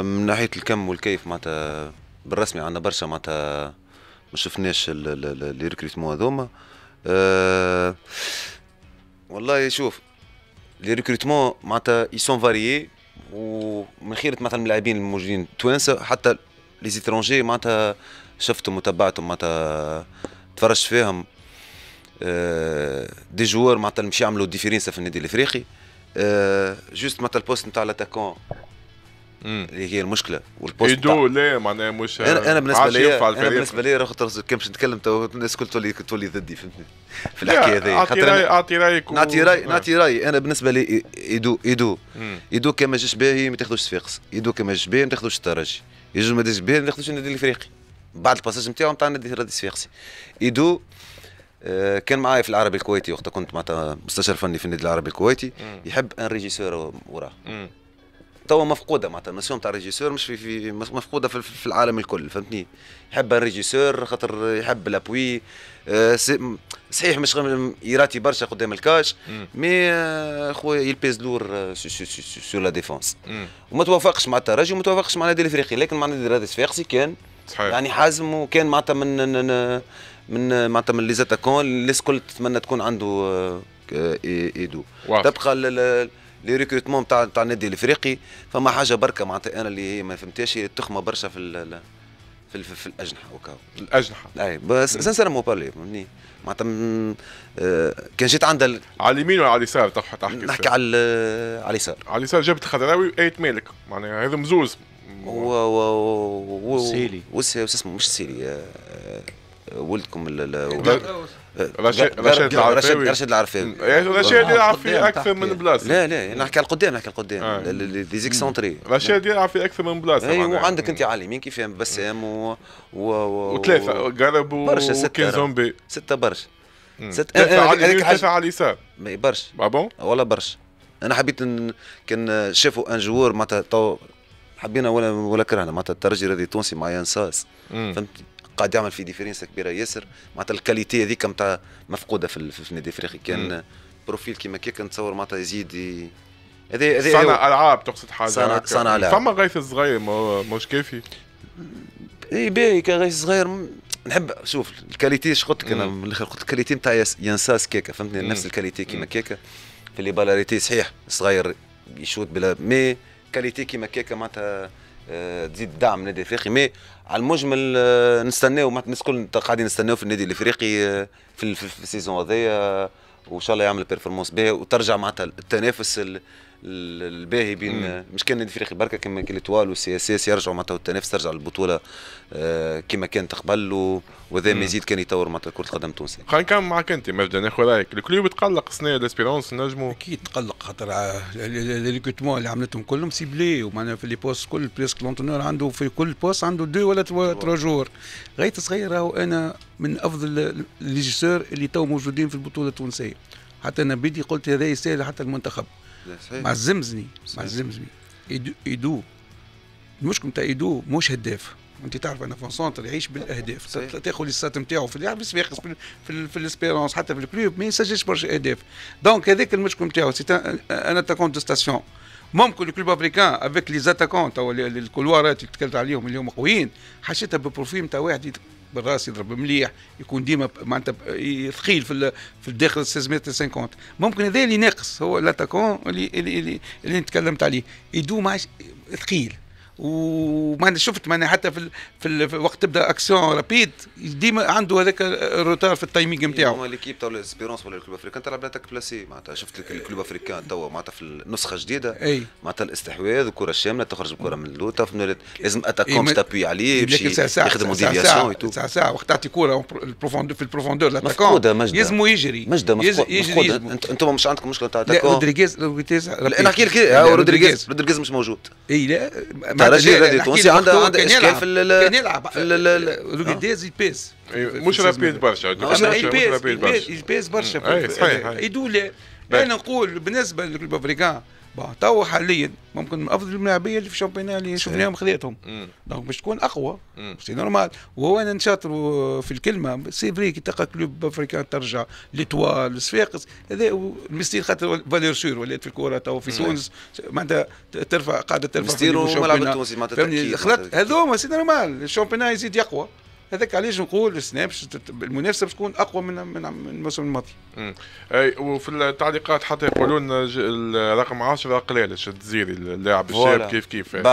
من ناحيه الكم والكيف معناتها بالرسمي عندنا برشا معناتها ما شفناش لي ريكروتمون هذوما أه والله شوف لي ريكروتمون معناتها يسون فاريي ومن خيرة مثلا اللاعبين الموجودين التوانسه حتى لي زيترونجي معناتها شفتهم وتبعتهم معناتها تفرجت فيهم دي آه، جوار معناتها مش يعملوا ديفيرينسا في النادي الافريقي جوست آه، معناتها البوست نتاع الاتاكون اللي هي المشكله والبوست ايدو لا معناها مش انا انا بالنسبه لي انا بالنسبه لي راه خاطر كيفاش نتكلم الناس الكل تولي تولي ضدي فهمتني في الحكايه هذه اعطي راي اعطي رايك نعطي راي آه. نعطي راي انا بالنسبه لي ايدو ايدو ايدو كان ما جاش باهي ما تاخذوش صفاقس ايدو كان ما جاش باهي ما تاخذوش الترجي يجوز ما جاش باهي ما تاخذوش النادي الافريقي بعد الباساج نتاعو نتاع النادي الصفاقسي ايدو آه، كان معايا في العربي الكويتي وقتها كنت معناتها مستشار فني في النادي العربي الكويتي يحب ان ريجيسور وراه توا مفقوده معناتها النسيون تاع ريجيسور مش في, في مفقوده في, في العالم الكل فهمتني يحب الريجيسور خاطر يحب لابوي آه، صحيح مش يراتي برشا قدام الكاش مي آه، خويا يلبيز لور آه، سو لا ديفونس وما توافقش مع الترجي وما توافقش مع نادي الافريقي لكن مع نادي الرادس كان صحيح. يعني حازم وكان معناتها من من معناتها من ليزاتاكون الناس الكل تتمنى تكون عنده ايدو تبقى لي ريكروتمون تاع تاع النادي الافريقي فما حاجه بركه معناتها انا اللي هي ما فهمتهاش تخمه برشا في في, في, في الاجنحه وكا الاجنحه اي بس مو بالي مني معناتها آه، كان جيت عند على اليمين ولا على اليسار تحكي نحكي على على اليسار على اليسار جابت الخضراوي ايت مالك معناها هذا مزوز و و و سيلي وش اسمه مش سيلي آه، آه، ولدكم رشيد رشيد العرفاوي رشيد العرفاوي رشيد يلعب في اكثر من بلاصه لا لا نحكي على القدام نحكي على القدام آه. لي زيكسونتري رشيد يلعب في اكثر من بلاصه اي وعندك انت على اليمين كيف بسام و و وثلاثه قرب برشا ستة زومبي سته برشا ست على اليسار برشا بابون ah والله برشا انا حبيت كان شافوا ان جوور معناتها حبينا ولا ولا كرهنا معناتها الترجي هذه تونسي مع ينساس فهمت قاعد يعمل في ديفيرنس كبيره ياسر معناتها الكاليتي هذيك نتاع مفقوده في, النادي الافريقي كان بروفيل كيما كيك نتصور معناتها يزيد هذا هذا العاب تقصد حاجه صانع صانع العاب فما غيث الصغير مش كافي اي باهي كغيث صغير نحب شوف الكاليتي اش قلت لك انا من الاخر قلت الكاليتي نتاع ينساس كيكا فهمتني نفس الكاليتي كيما كيكا في لي بالاريتي صحيح صغير يشوت بلا مي كاليتي كيما كيكا معناتها آه، تزيد الدعم النادي الافريقي مي على المجمل آه، نستناو الناس الكل قاعدين نستناو في النادي الافريقي آه، في السيزون هذايا وان شاء الله يعمل بيرفورمانس باهي وترجع معناتها التنافس الباهي بين مش كان نادي فريق بركه كما ليتوال والسي اس اس يرجعوا معناتها التنافس ترجع للبطوله آه، كما كانت قبل وذا ما يزيد كان يطور معناتها كره القدم التونسيه. خلينا نكمل معك انت مبدا ناخذ رايك الكلوب تقلق السنه ليسبيرونس نجموا اكيد تقلق خاطر ليكوتمون اللي عملتهم كلهم سيبلي ومعناها في لي بوست كل بريسك لونتونور عنده في كل بوست عنده دو ولا تروا جور غايه صغير راهو انا من افضل ليجيسور اللي تو موجودين في البطوله التونسيه حتى انا بدي قلت هذا يستاهل حتى المنتخب مع الزمزمي مع الزمزمي ايدو, إيدو. المشكل نتاع ايدو مش هداف انت تعرف ان فونسونتر يعيش بالاهداف تاخذ السات نتاعو في اللعب في في الاسبيرونس حتى في الكلوب ما يسجلش برشا اهداف دونك هذاك المشكل نتاعو سي ان اتاكون دو ستاسيون ممكن الكلوب افريكان افيك لي زاتاكون تو الكولوارات اللي تكلمت عليهم اليوم قويين حشيتها ببروفيل نتاع واحد بالراس يضرب مليح يكون ديما معناتها ثقيل في في الداخل 1650 ممكن هذا اللي ناقص هو لاتاكون اللي اللي, اللي, اللي اللي, تكلمت عليه يدو ماش ثقيل وما شفت معناها حتى في, ال... في, ال... في وقت تبدا اكسيون رابيد ديما عنده هذاك الروتار في التايمينغ نتاعو إيه، هما ليكيب تو ليسبيرونس ولا الكلوب افريكان تلعب بناتك بلاسي معناتها شفت الكلوب افريكان توا معناتها في النسخه الجديده اي معناتها الاستحواذ الكره الشامله تخرج الكره من اللوطه لازم اتاكون تابوي تابي عليه باش يخدم ديفياسيون ساعه ساعه وقت تعطي كره في البروفوندور لاتاكون مفقوده مجده يلزمو يجري مجده مفقوده انتم مش عندكم مشكله تاع لا رودريغيز رودريغيز انا آه، رودريغيز رودريغيز مش موجود اي لا راجل رياضي تونسي عنده عنده اشكال في كان يلعب لوغيديز آه. يبيس مش رابيد برشا يبيس يبيس برشا يدولي انا نقول بالنسبه لبافريكان تو حاليا ممكن من افضل الملاعبيه اللي في الشامبيون اللي شفناهم خذيتهم دونك باش تكون اقوى سي نورمال وهو انا نشاطر في الكلمه سي فري كي تلقى كلوب افريكان ترجع ليتوال صفاقس هذا مستير خاطر فالير سور ولات في الكوره تو في تونس معناتها ترفع قاعده ترفع مستير والملعب التونسي معناتها خلط هذوما سي نورمال الشامبيون يزيد يقوى هذاك علاش نقول السناب المنافسه تكون اقوى من من الموسم الماضي. اي وفي التعليقات حتى يقولون رقم 10 قلال الجزيري اللاعب الشاب كيف كيف